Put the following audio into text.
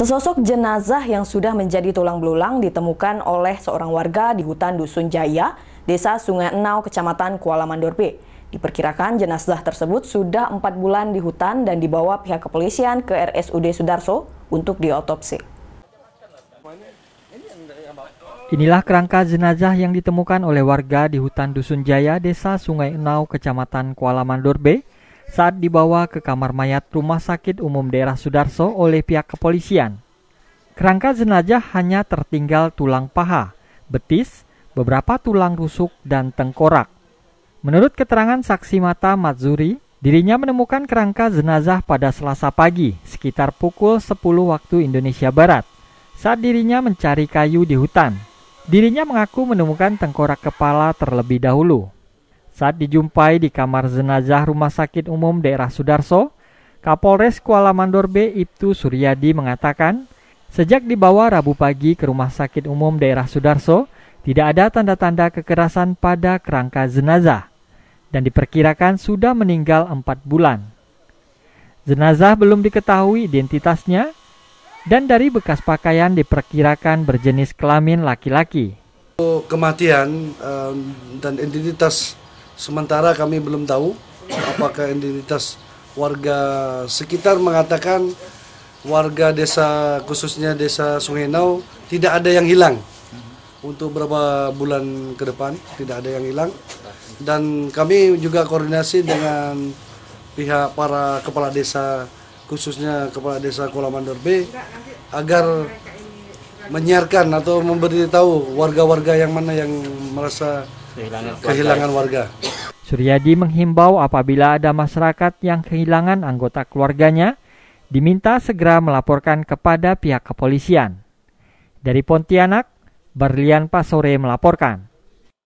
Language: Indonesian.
Sesosok jenazah yang sudah menjadi tulang belulang ditemukan oleh seorang warga di hutan Dusun Jaya, Desa Sungai Enau, Kecamatan Kuala Mandor B. Diperkirakan jenazah tersebut sudah empat bulan di hutan dan dibawa pihak kepolisian ke RSUD Sudarso untuk diotopsi. Inilah kerangka jenazah yang ditemukan oleh warga di hutan Dusun Jaya, Desa Sungai Enau, Kecamatan Kuala Mandor B, saat dibawa ke kamar mayat Rumah Sakit Umum Daerah Sudarso oleh pihak kepolisian. Kerangka jenazah hanya tertinggal tulang paha, betis, beberapa tulang rusuk, dan tengkorak. Menurut keterangan saksi mata Matzuri, dirinya menemukan kerangka jenazah pada selasa pagi sekitar pukul 10 waktu Indonesia Barat saat dirinya mencari kayu di hutan. Dirinya mengaku menemukan tengkorak kepala terlebih dahulu. Saat dijumpai di kamar jenazah Rumah Sakit Umum Daerah Sudarso, Kapolres Kuala Mandor B Ibtu Suryadi mengatakan, sejak dibawa Rabu pagi ke Rumah Sakit Umum Daerah Sudarso, tidak ada tanda-tanda kekerasan pada kerangka jenazah dan diperkirakan sudah meninggal empat bulan. Jenazah belum diketahui identitasnya dan dari bekas pakaian diperkirakan berjenis kelamin laki-laki. Kematian dan identitas Sementara kami belum tahu apakah identitas warga sekitar mengatakan warga desa khususnya desa Sungai Nau tidak ada yang hilang untuk beberapa bulan ke depan tidak ada yang hilang dan kami juga koordinasi dengan pihak para kepala desa khususnya kepala desa Kuala Mandor B agar menyiarkan atau memberitahu warga-warga yang mana yang merasa kehilangan, kehilangan warga. Suryadi menghimbau apabila ada masyarakat yang kehilangan anggota keluarganya, diminta segera melaporkan kepada pihak kepolisian. Dari Pontianak, Berlian Pasore melaporkan.